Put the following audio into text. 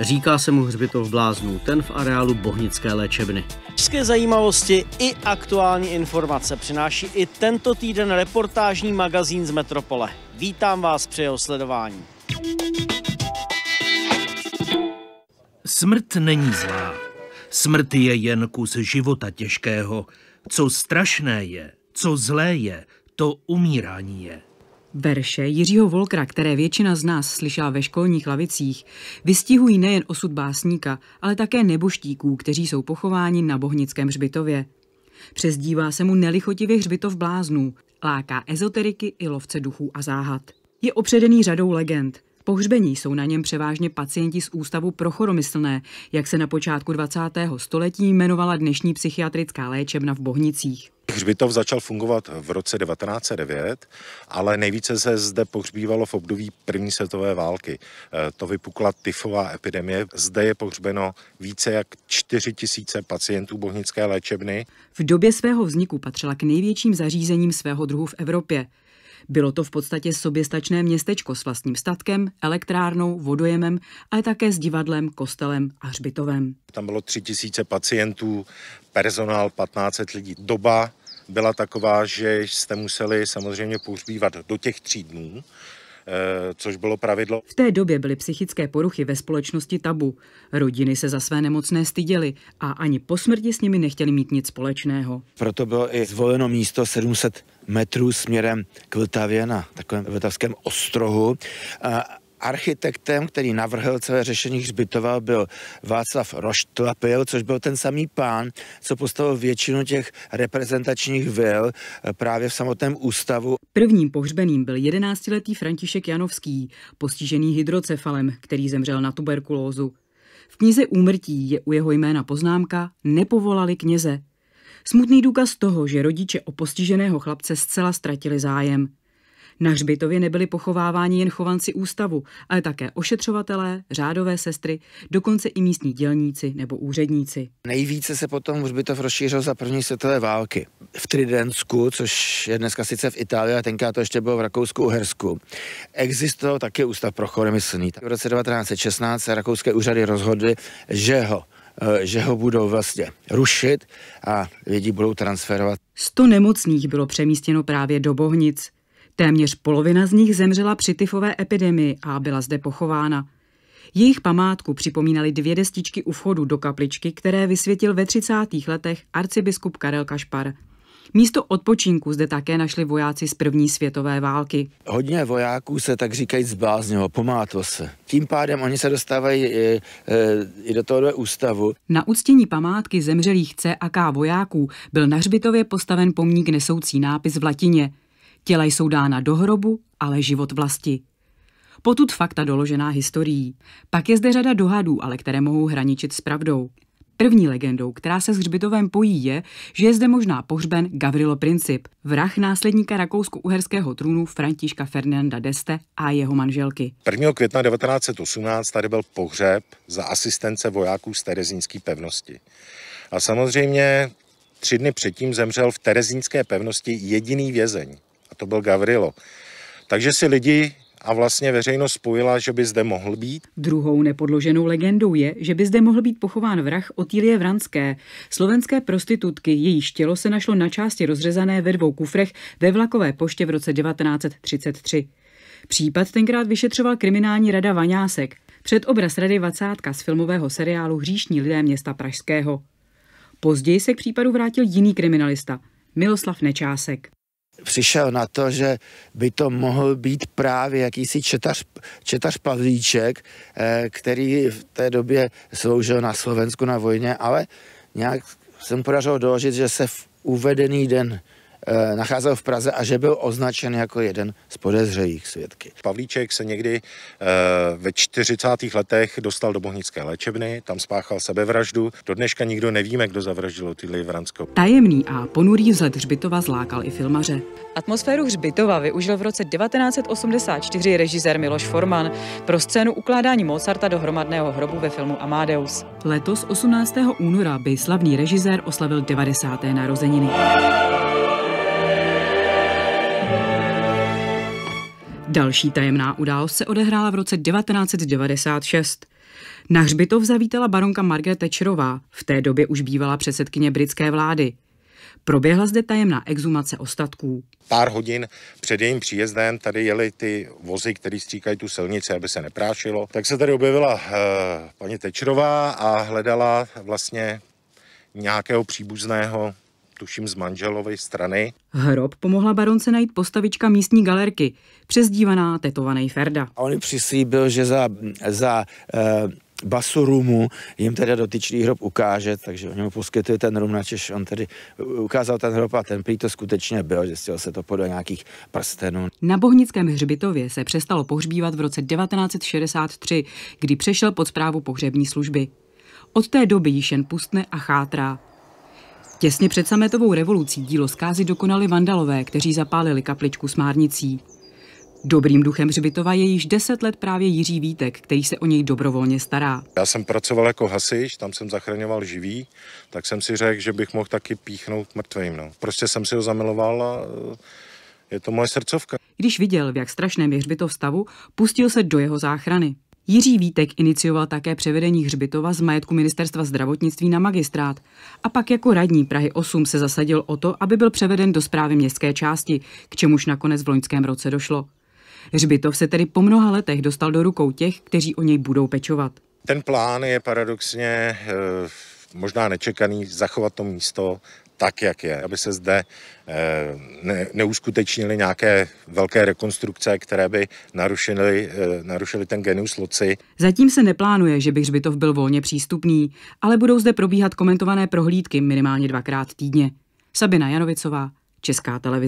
Říká se mu hřbitov bláznů, ten v areálu Bohnické léčebny. České zajímavosti i aktuální informace přináší i tento týden reportážní magazín z Metropole. Vítám vás při jeho sledování. Smrt není zlá. Smrt je jen kus života těžkého. Co strašné je, co zlé je, to umírání je. Verše Jiřího Volkra, které většina z nás slyšela ve školních lavicích, vystihují nejen osud básníka, ale také neboštíků, kteří jsou pochováni na Bohnickém hřbitově. Přezdívá se mu nelichotivě hřbitov bláznů, láká ezoteriky i lovce duchů a záhad. Je opředený řadou legend, pohřbení jsou na něm převážně pacienti z Ústavu pro choromyslné, jak se na počátku 20. století jmenovala dnešní psychiatrická léčebna v Bohnicích. Hřbitov začal fungovat v roce 1909, ale nejvíce se zde pohřbívalo v období první světové války. Eh, to vypukla tyfová epidemie. Zde je pohřbeno více jak 4 tisíce pacientů bohnické léčebny. V době svého vzniku patřila k největším zařízením svého druhu v Evropě. Bylo to v podstatě soběstačné městečko s vlastním statkem, elektrárnou, vodojemem, ale také s divadlem, kostelem a hřbitovem. Tam bylo tři tisíce pacientů, personál 1500 lidí. Doba byla taková, že jste museli samozřejmě pohřbívat do těch tří dnů, Eh, což bylo pravidlo. V té době byly psychické poruchy ve společnosti tabu. Rodiny se za své nemocné styděly a ani po smrti s nimi nechtěli mít nic společného. Proto bylo i zvoleno místo 700 metrů směrem k Vltavě na takovém vltavském ostrohu. A Architektem, který navrhl celé řešení hřbitova, byl Václav Roštlapil, což byl ten samý pán, co postavil většinu těch reprezentačních vil eh, právě v samotném ústavu. Prvním pohřbeným byl 11-letý František Janovský, postižený hydrocefalem, který zemřel na tuberkulózu. V knize Úmrtí je u jeho jména poznámka Nepovolali kněze. Smutný důkaz toho, že rodiče o postiženého chlapce zcela ztratili zájem. Na hřbitově nebyli pochováváni jen chovanci ústavu, ale také ošetřovatelé, řádové sestry, dokonce i místní dělníci nebo úředníci. Nejvíce se potom hřbitov rozšířil za první světové války. V Tridensku, což je dneska sice v Itálii, a tenkrát to ještě bylo v Rakousku-Uhersku, existoval také ústav pro choromyslný. V roce 1916 rakouské úřady rozhodly, že ho eh, že ho budou vlastně rušit a lidi budou transferovat. 100 nemocných bylo přemístěno právě do Bohnic. Téměř polovina z nich zemřela při tyfové epidemii a byla zde pochována. Jejich památku připomínaly dvě destičky u vchodu do kapličky, které vysvětil ve 30. letech arcibiskup Karel Kašpar. Místo odpočinku zde také našli vojáci z první světové války. Hodně vojáků se tak říkají zbláznilo, pomátlo se. Tím pádem oni se dostávají i, eh, eh, i do tohoto ústavu. Na uctění památky zemřelých C a K vojáků byl na hřbitově postaven pomník nesoucí nápis v latině – Těla jsou dána do hrobu, ale život vlasti. Potud fakta doložená historií. Pak je zde řada dohadů, ale které mohou hraničit s pravdou. První legendou, která se s hřbitovem pojí, je, že je zde možná pohřben Gavrilo Princip, vrah následníka rakousko-uherského trůnu Františka Fernanda d'Este a jeho manželky. 1. května 1918 tady byl pohřeb za asistence vojáků z Terezínské pevnosti. A samozřejmě tři dny předtím zemřel v Terezínské pevnosti jediný vězeň, a to byl Gavrilo. Takže si lidi a vlastně veřejnost spojila, že by zde mohl být. Druhou nepodloženou legendou je, že by zde mohl být pochován vrah Otílie Vranské, slovenské prostitutky, Její tělo se našlo na části rozřezané ve dvou kufrech ve vlakové poště v roce 1933. Případ tenkrát vyšetřoval kriminální rada Vaňásek, obraz rady Vacátka z filmového seriálu Hříšní lidé města Pražského. Později se k případu vrátil jiný kriminalista, Miloslav Nečásek přišel na to, že by to mohl být právě jakýsi četař, četař Pavlíček, eh, který v té době sloužil na Slovensku na vojně, ale nějak jsem podařil doložit, že se v uvedený den Eh, nacházel v Praze a že byl označen jako jeden z podezřelých svědky. Pavlíček se někdy eh, ve 40. letech dostal do bohnické léčebny, tam spáchal sebevraždu. Do dneška nikdo nevíme, kdo zavraždil Otýlii Vranskou. Tajemný a ponurý vzhled Hřbitova zlákal i filmaře. Atmosféru Hřbitova využil v roce 1984 režisér Miloš Forman pro scénu ukládání Mozarta do hromadného hrobu ve filmu Amadeus. Letos 18. února by slavný režisér oslavil 90. narozeniny. Další tajemná událost se odehrála v roce 1996. Na hřbitov zavítala baronka Margaret Thatcherová, v té době už bývala předsedkyně britské vlády. Proběhla zde tajemná exumace ostatků. Pár hodin před jejím příjezdem tady jeli ty vozy, které stříkají tu silnici, aby se neprášilo. Tak se tady objevila uh, paní Tečrová a hledala vlastně nějakého příbuzného tuším z manželové strany. Hrob pomohla baronce najít postavička místní galerky, přezdívaná tetovaný Ferda. A on přislíbil, že za, za e, eh, basu rumu jim teda dotyčný hrob ukáže, takže oni mu poskytuje ten rum, načež on tedy ukázal ten hrob a ten prý to skutečně byl, že stěl se to podle nějakých prstenů. Na Bohnickém hřbitově se přestalo pohřbívat v roce 1963, kdy přešel pod zprávu pohřební služby. Od té doby již jen pustne a chátrá. Těsně před sametovou revolucí dílo zkázy dokonali vandalové, kteří zapálili kapličku s márnicí. Dobrým duchem Hřbitova je již deset let právě Jiří Vítek, který se o něj dobrovolně stará. Já jsem pracoval jako hasič, tam jsem zachraňoval živý, tak jsem si řekl, že bych mohl taky píchnout mrtvým. No. Prostě jsem si ho zamiloval a eh, je to moje srdcovka. Když viděl, v jak strašném je Hřbitov stavu, pustil se do jeho záchrany. Jiří Vítek inicioval také převedení Hřbitova z majetku ministerstva zdravotnictví na magistrát a pak jako radní Prahy 8 se zasadil o to, aby byl převeden do zprávy městské části, k čemuž nakonec v loňském roce došlo. Hřbitov se tedy po mnoha letech dostal do rukou těch, kteří o něj budou pečovat. Ten plán je paradoxně eh, možná nečekaný, zachovat to místo tak, jak je, aby se zde eh, ne, neuskutečnily nějaké velké rekonstrukce, které by narušily, eh, narušily ten genus loci. Zatím se neplánuje, že by hřbitov byl volně přístupný, ale budou zde probíhat komentované prohlídky minimálně dvakrát týdně. Sabina Janovicová, Česká televize.